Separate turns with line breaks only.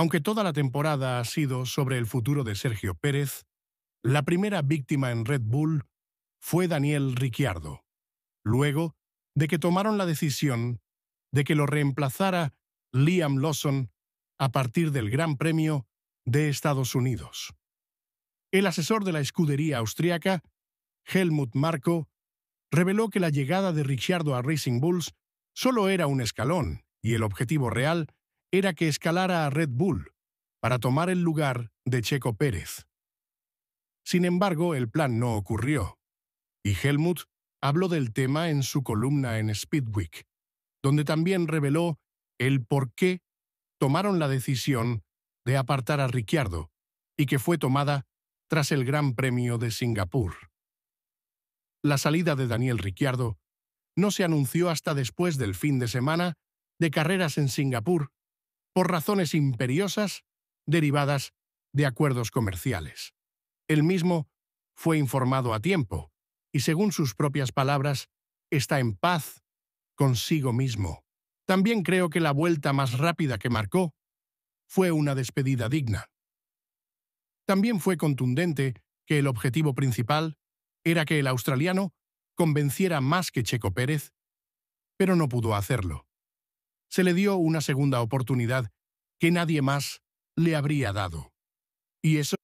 Aunque toda la temporada ha sido sobre el futuro de Sergio Pérez, la primera víctima en Red Bull fue Daniel Ricciardo, luego de que tomaron la decisión de que lo reemplazara Liam Lawson a partir del Gran Premio de Estados Unidos. El asesor de la escudería austriaca, Helmut Marko, reveló que la llegada de Ricciardo a Racing Bulls solo era un escalón y el objetivo real era que escalara a Red Bull para tomar el lugar de Checo Pérez. Sin embargo, el plan no ocurrió, y Helmut habló del tema en su columna en Speedweek, donde también reveló el por qué tomaron la decisión de apartar a Ricciardo y que fue tomada tras el Gran Premio de Singapur. La salida de Daniel Ricciardo no se anunció hasta después del fin de semana de carreras en Singapur por razones imperiosas derivadas de acuerdos comerciales. Él mismo fue informado a tiempo y, según sus propias palabras, está en paz consigo mismo. También creo que la vuelta más rápida que marcó fue una despedida digna. También fue contundente que el objetivo principal era que el australiano convenciera más que Checo Pérez, pero no pudo hacerlo se le dio una segunda oportunidad que nadie más le habría dado. Y eso